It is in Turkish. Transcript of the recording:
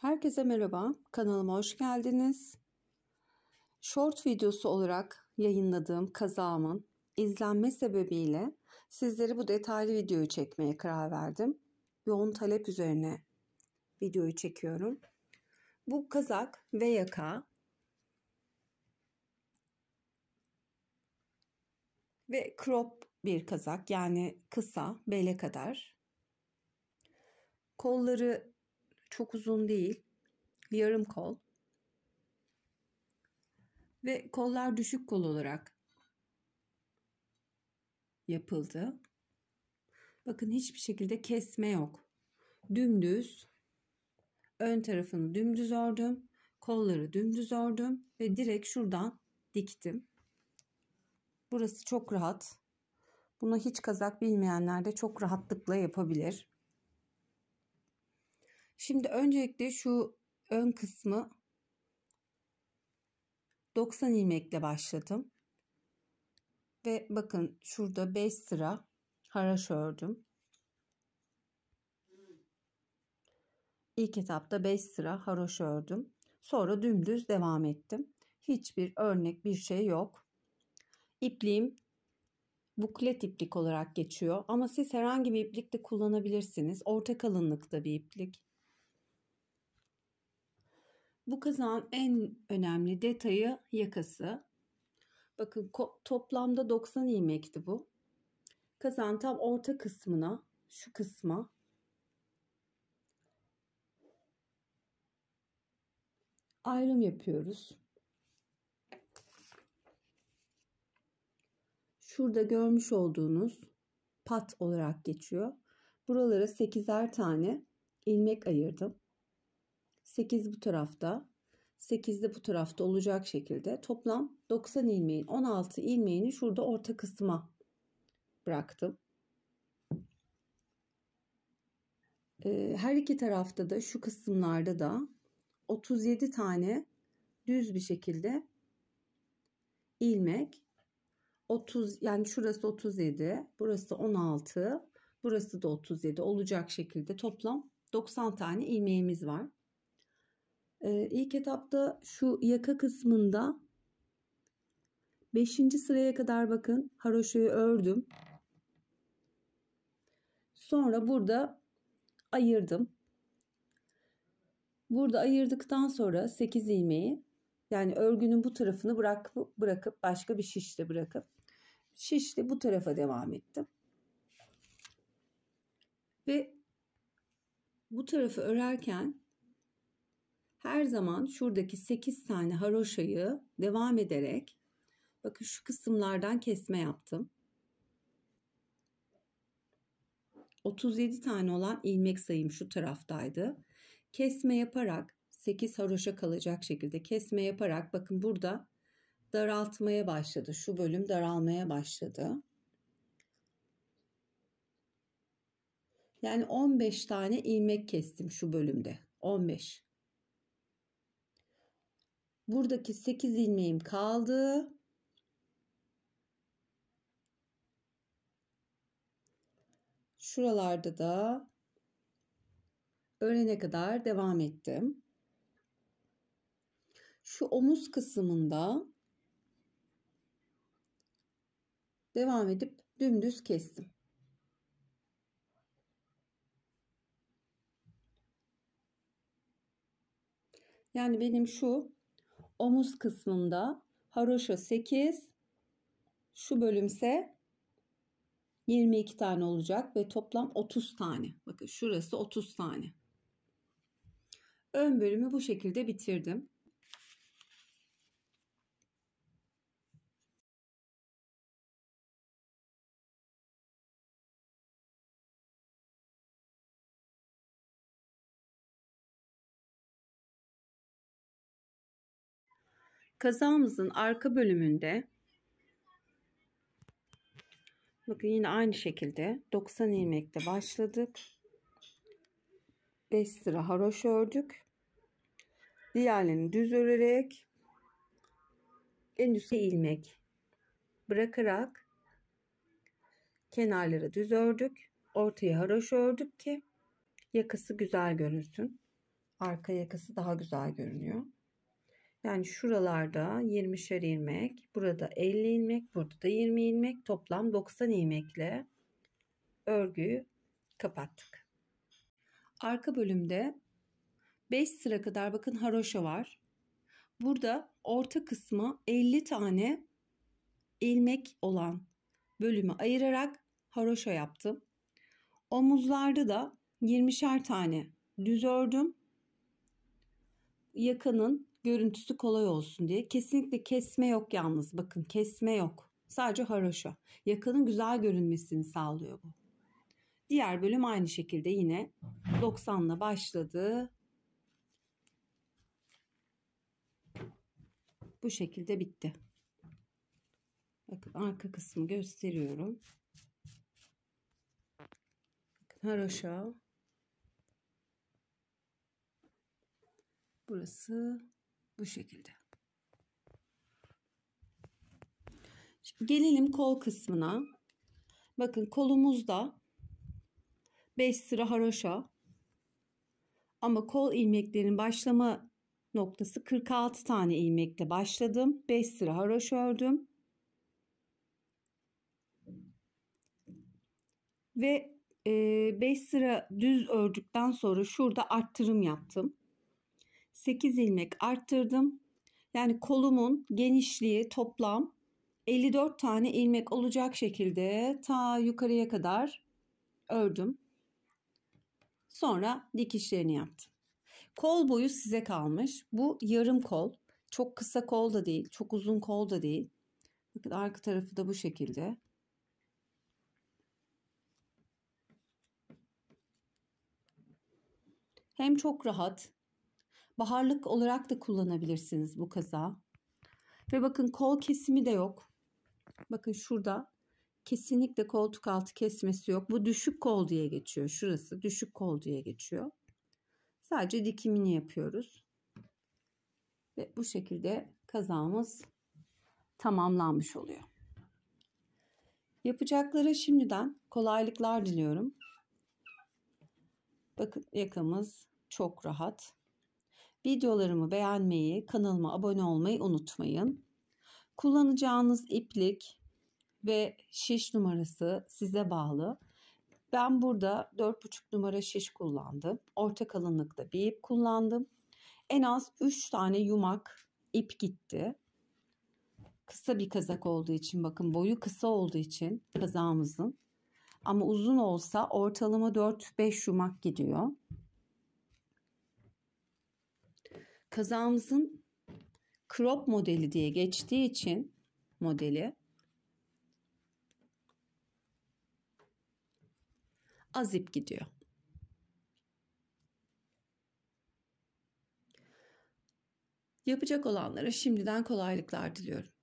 Herkese merhaba, kanalıma hoş geldiniz. Short videosu olarak yayınladığım kazağımın izlenme sebebiyle sizlere bu detaylı videoyu çekmeye karar verdim. Yoğun talep üzerine videoyu çekiyorum. Bu kazak ve yaka ve crop bir kazak yani kısa bele kadar. Kolları çok uzun değil. Yarım kol. Ve kollar düşük kol olarak yapıldı. Bakın hiçbir şekilde kesme yok. Dümdüz ön tarafını dümdüz ördüm. Kolları dümdüz ördüm ve direkt şuradan diktim. Burası çok rahat. Bunu hiç kazak bilmeyenler de çok rahatlıkla yapabilir. Şimdi öncelikle şu ön kısmı 90 ilmekle başladım. Ve bakın şurada 5 sıra haraş ördüm. İlk etapta 5 sıra haroş ördüm. Sonra dümdüz devam ettim. Hiçbir örnek bir şey yok. İpliğim buklet iplik olarak geçiyor ama siz herhangi bir iplik de kullanabilirsiniz. Orta kalınlıkta bir iplik. Bu kazağın en önemli detayı yakası. Bakın toplamda 90 ilmekti bu. Kazan tam orta kısmına, şu kısma ayrım yapıyoruz. Şurada görmüş olduğunuz pat olarak geçiyor. Buralara 8'er tane ilmek ayırdım. 8 bu tarafta. 8 de bu tarafta olacak şekilde toplam 90 ilmeğin 16 ilmeğini şurada orta kısma bıraktım. Ee, her iki tarafta da şu kısımlarda da 37 tane düz bir şekilde ilmek 30 yani şurası 37 burası 16 burası da 37 olacak şekilde toplam 90 tane ilmeğimiz var. Ee, ilk etapta şu yaka kısmında 5. sıraya kadar bakın haroşayı ördüm. Sonra burada ayırdım. Burada ayırdıktan sonra 8 ilmeği yani örgünün bu tarafını bırakıp, bırakıp başka bir şişle bırakıp şişle bu tarafa devam ettim. Ve bu tarafı örerken her zaman şuradaki 8 tane haroşayı devam ederek bakın şu kısımlardan kesme yaptım. 37 tane olan ilmek sayım şu taraftaydı. Kesme yaparak 8 haroşa kalacak şekilde kesme yaparak bakın burada daraltmaya başladı. Şu bölüm daralmaya başladı. Yani 15 tane ilmek kestim şu bölümde. 15. Buradaki 8 ilmeğim kaldı. Şuralarda da öğlene kadar devam ettim. Şu omuz kısmında devam edip dümdüz kestim. Yani benim şu omuz kısmında haroşa 8 şu bölümse 22 tane olacak ve toplam 30 tane. Bakın şurası 30 tane. Ön bölümü bu şekilde bitirdim. Kazağımızın arka bölümünde bakın yine aynı şekilde 90 ilmekle başladık. 5 sıra haroş ördük. Diğerlerini düz örerek en üstte ilmek bırakarak kenarları düz ördük. Ortaya haroş ördük ki yakası güzel görünsün. Arka yakası daha güzel görünüyor. Yani şuralarda 20'şer ilmek, burada 50 ilmek, burada da 20 ilmek, toplam 90 ilmekle örgüyü kapattık. Arka bölümde 5 sıra kadar bakın haroşa var. Burada orta kısmı 50 tane ilmek olan bölümü ayırarak haroşa yaptım. Omuzlarda da 20'şer tane düz ördüm. Yakanın görüntüsü kolay olsun diye. Kesinlikle kesme yok yalnız bakın kesme yok. Sadece haroşa. Yakanın güzel görünmesini sağlıyor bu. Diğer bölüm aynı şekilde yine 90'la başladı. Bu şekilde bitti. Bakın arka kısmı gösteriyorum. Bakın haroşa. Burası bu şekilde. Şimdi gelelim kol kısmına. Bakın kolumuzda 5 sıra haroşa ama kol ilmeklerin başlama noktası 46 tane ilmekle başladım. 5 sıra haroşa ördüm. Ve 5 sıra düz ördükten sonra şurada arttırım yaptım. 8 ilmek arttırdım. Yani kolumun genişliği toplam 54 tane ilmek olacak şekilde ta yukarıya kadar ördüm. Sonra dikişlerini yaptım. Kol boyu size kalmış. Bu yarım kol. Çok kısa kol da değil, çok uzun kol da değil. Bakın arka tarafı da bu şekilde. Hem çok rahat Baharlık olarak da kullanabilirsiniz bu kaza. Ve bakın kol kesimi de yok. Bakın şurada kesinlikle koltuk altı kesmesi yok. Bu düşük kol diye geçiyor. Şurası düşük kol diye geçiyor. Sadece dikimini yapıyoruz. Ve bu şekilde kazamız tamamlanmış oluyor. Yapacaklara şimdiden kolaylıklar diliyorum. Bakın yakamız çok rahat. Videolarımı beğenmeyi, kanalıma abone olmayı unutmayın. Kullanacağınız iplik ve şiş numarası size bağlı. Ben burada 4,5 numara şiş kullandım. Orta kalınlıkta bir ip kullandım. En az 3 tane yumak ip gitti. Kısa bir kazak olduğu için bakın boyu kısa olduğu için kazağımızın. Ama uzun olsa ortalama 4-5 yumak gidiyor. kazağımızın crop modeli diye geçtiği için modeli azip gidiyor. Yapacak olanlara şimdiden kolaylıklar diliyorum.